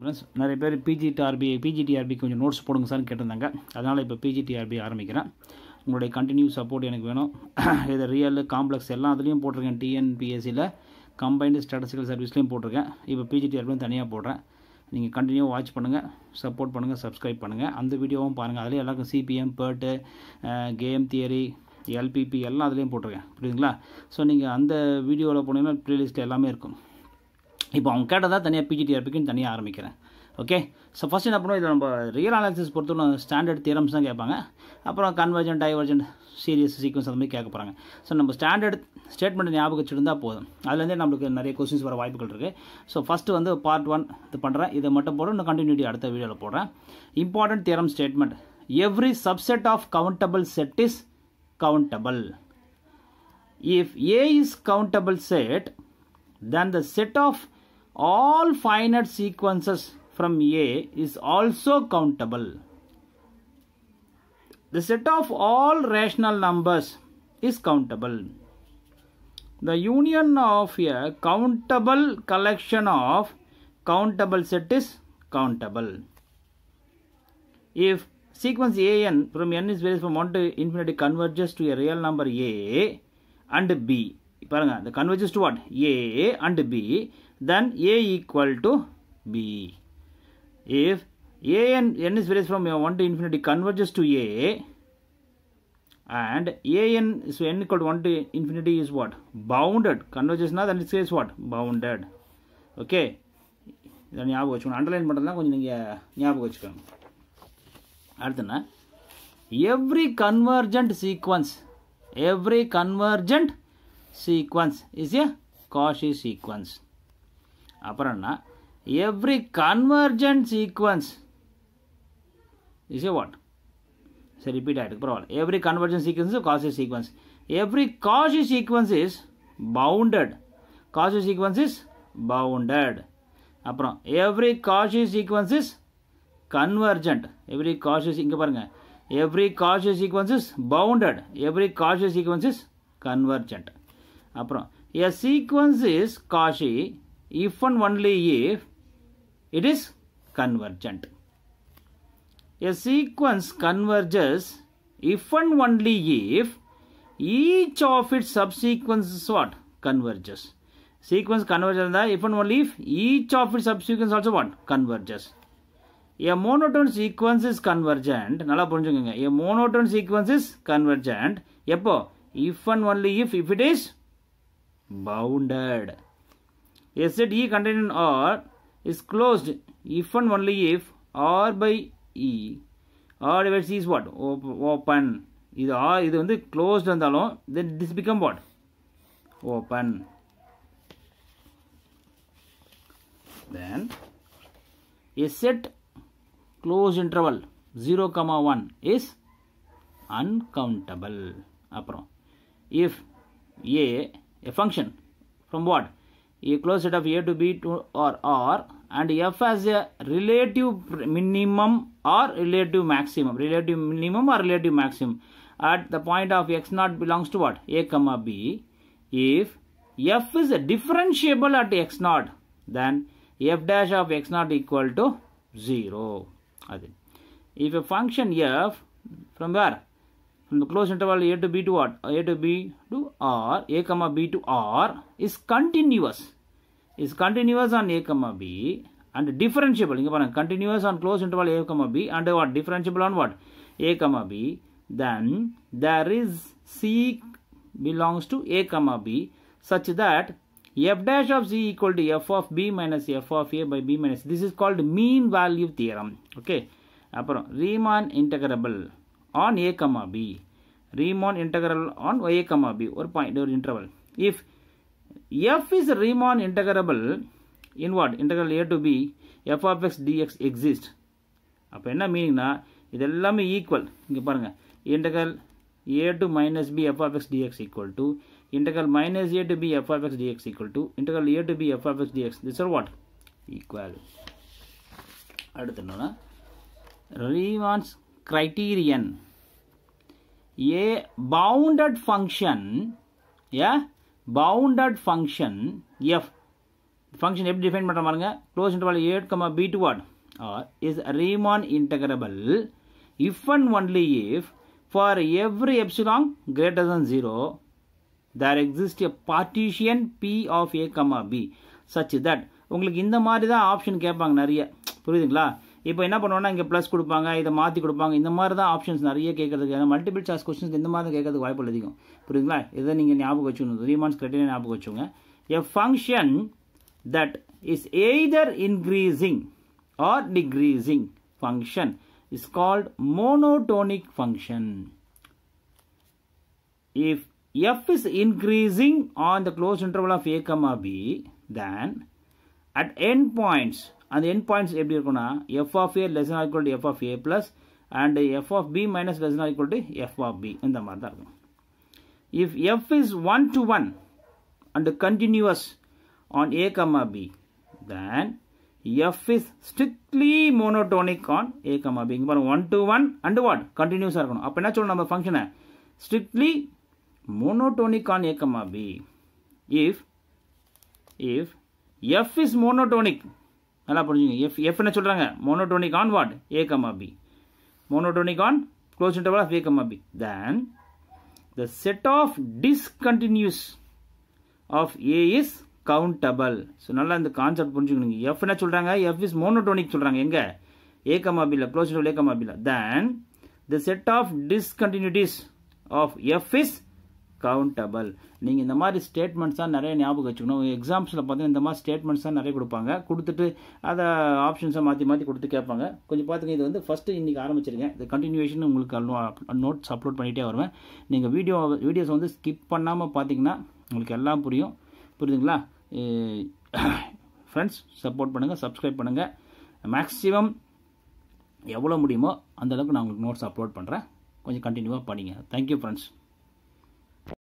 Friends நிறைய பேர் PGTRB பிஜிடிஆர்பிக்கு கொஞ்சம் நோட்ஸ் போடுங்க சார் கேட்டிருந்தாங்க அதனால் இப்போ பிஜிடிஆர்பி ஆரம்பிக்கிறேன் உங்களுடைய கண்டினியூ சப்போர்ட் எனக்கு வேணும் இது ரியல் காம்ப்ளெக்ஸ் எல்லாம் அதுலேயும் போட்டிருக்கேன் டிஎன்பிஎஸ்சியில் கம்பைன்டு ஸ்டாட்டிஸ்டிக்கல் சர்வீஸ்லேயும் போட்டிருக்கேன் இப்போ பிஜிடிஆர்பியும் தனியாக போடுறேன் நீங்கள் கண்டினியூ வாட்ச் பண்ணுங்கள் சப்போர்ட் பண்ணுங்கள் சப்ஸ்கிரைப் பண்ணுங்கள் அந்த வீடியோவும் பாருங்கள் அதுலேயும் எல்லாருக்கும் CPM PERT game theory LPP எல்லாம் அதுலேயும் போட்டிருக்கேன் புரியுதுங்களா ஸோ நீங்கள் அந்த வீடியோவில் போனீங்கன்னா ப்ளேலிஸ்ட்டில் எல்லாமே இருக்கும் இப்போ அவங்க கேட்டால் தான் தனியாக பிஜிடிஆர்பிக்குன்னு தனியாக ஆரம்பிக்கிறேன் ஓகே ஸோ ஃபஸ்ட் என்ன பண்ணுவோம் இதில் நம்ம ரியல் அனாலிசிஸ் பொறுத்தவரை ஸ்டாண்டர்ட் தியரம்ஸ் தான் கேட்பாங்க அப்புறம் கன்வர்ஜன் டைவர்ஜன் சீரியஸ் சீக்வன்ஸ் அந்த மாதிரி கேட்க போகிறாங்க ஸோ நம்ம ஸ்டாண்டர்ட் ஸ்டேட்மெண்ட் ஞாபகம் வச்சுருந்தா போதும் அதுலேருந்தே நம்மளுக்கு நிறைய கொஸ்டின்ஸ் வர வாய்ப்புகள் இருக்குது ஸோ ஃபஸ்ட்டு வந்து பார்ட் ஒன் இது பண்ணுறேன் இதை மட்டும் போட இன்னும் கண்டினியூட்டி அடுத்த வீடியோவில் போடுறேன் important theorem statement every subset of countable set is countable if A is countable set then the set of all finite sequences from A is also countable. The set of all rational numbers is countable. The union of a countable collection of countable set is countable. If sequence an from n is varies from 1 to infinity converges to a real number a and b Paranga, the converges to what? A and B, then A equal to B. If A and N is varies from 1 to infinity converges to A, and A N, so N equal to 1 to infinity is what? Bounded. Converges now, then it says what? Bounded. Okay. Then you have underline button. Every convergent sequence, every convergent sequence is a Cauchy sequence. Aparanna, every convergent sequence is a what? So repeat it. Every convergent sequence is a Cauchy sequence. Every Cauchy sequence is bounded. Cauchy sequence is bounded. அப்புறம் every Cauchy sequence is convergent every Cauchy இங்கே பாருங்கள் every Cauchy sequence is bounded every Cauchy sequence is convergent அப்புறம் a sequence is Cauchy if and only if it is convergent. A sequence converges if and only if each of its subsequences what? Converges. Sequence converges if and only if each of its subsequences also what? Converges. A monotone sequence is convergent. A monotone sequence is convergent. If and only if, if it is bounded a set e containing r is closed if and only if r by e r divided c is what open இது r இது வந்து closed இருந்தாலும் then this become what open then a set closed interval 0 comma 1 is uncountable அப்புறம் if a a function from what a closed set of a to b to or r and f as a relative minimum or relative maximum relative minimum or relative maximum at the point of x naught belongs to what a comma b if f is differentiable at x naught then f dash of x naught equal to 0 if a function f from where from the closed interval a to b to what a to b to r a comma b to r is continuous is continuous on a comma b and differentiable இங்க continuous on closed interval a comma b and what differentiable on what a comma b then there is c belongs to a comma b such that f dash of c equal to f of b minus f of a by b minus this is called mean value theorem okay Riemann integrable on A comma B Riemann integral on a comma B ஒரு point ஒரு interval. If F is Riemann integrable in what Integral A to B f of x dx exists. அப்போ என்ன மீனிங்னா இது எல்லாமே equal இங்கே பாருங்கள் integral A to minus B F of X DX equal to integral minus A to B F of X DX equal to integral A to B F of X DX this are what equal அடுத்து என்னன்னா ரீமான்ஸ் criterion. A bounded function, a bounded function f, function எப்படி define பட்டம் பாருங்க, close interval a, b to what or is Riemann integrable if and only if for every epsilon greater than 0, there exists a partition p of a, b, such that, உங்களுக்கு இந்த மாதிரி தான் option கேட்பாங்க நிறைய புரியுதுங்களா இப்போ என்ன பண்ணுவோம்னா இங்கே ப்ளஸ் கொடுப்பாங்க இதை மாற்றி கொடுப்பாங்க இந்த மாதிரி தான் ஆப்ஷன்ஸ் நிறைய கேட்கறதுக்கு ஏன்னா மல்டிபிள் சாய்ஸ் கொஸ்டின்ஸ் இந்த மாதிரி தான் கேட்கறதுக்கு வாய்ப்பு அதிகம் புரியுதுங்களா இதை நீங்கள் ஞாபகம் வச்சுக்கணும் த்ரீ மந்த்ஸ் கிரைட்டீரியா ஞாபகம் வச்சுக்கோங்க a function that is either increasing or decreasing function is called monotonic function. If f is increasing on the closed interval of a B then at N points and the endpoints points epdi irukona f of a less than or equal to f of a plus and f of b minus less than or equal to f of b In maari da irukum if f is 1 to 1 and continuous on a comma b then f is strictly monotonic on a comma b inga 1 to 1 and what continuous ah irukum appo enna solla nama function strictly monotonic on a comma b if if f is monotonic நல்லா புரிஞ்சுங்க F F என்ன சொல்கிறாங்க monotonic on what A comma B monotonic on close interval of A comma B then the set of discontinuities of A is countable so நல்லா இந்த concept புரிஞ்சுக்கணுங்க F என்ன சொல்கிறாங்க F is monotonic சொல்கிறாங்க எங்கே ஏ comma பியில் close interval A comma பியில் then the set of discontinuities of F is countable நீங்கள் இந்த மாதிரி ஸ்டேட்மெண்ட்ஸ் தான் நிறைய ஞாபகம் வச்சுக்கணும் எக்ஸாம்ஸில் பார்த்தீங்கன்னா இந்த மாதிரி ஸ்டேட்மெண்ட்ஸ் தான் நிறைய கொடுப்பாங்க கொடுத்துட்டு அதை ஆப்ஷன்ஸை மாற்றி மாற்றி கொடுத்து கேட்பாங்க கொஞ்சம் பார்த்துங்க இது வந்து ஃபஸ்ட்டு இன்றைக்கி ஆரம்பிச்சிருக்கேன் இது கண்டினியூஷன் உங்களுக்கு நோட்ஸ் அப்லோட் பண்ணிகிட்டே வருவேன் நீங்கள் வீடியோ வீடியோஸ் வந்து ஸ்கிப் பண்ணாமல் பார்த்தீங்கன்னா உங்களுக்கு எல்லாம் புரியும் புரியுதுங்களா ஃப்ரெண்ட்ஸ் சப்போர்ட் பண்ணுங்கள் சப்ஸ்கிரைப் பண்ணுங்கள் மேக்ஸிமம் எவ்வளோ முடியுமோ அந்தளவுக்கு நான் உங்களுக்கு நோட்ஸ் அப்லோட் பண்ணுறேன் கொஞ்சம் கண்டினியூவாக படிங்க தேங்க்யூ ஃப்ரெண்ட்ஸ்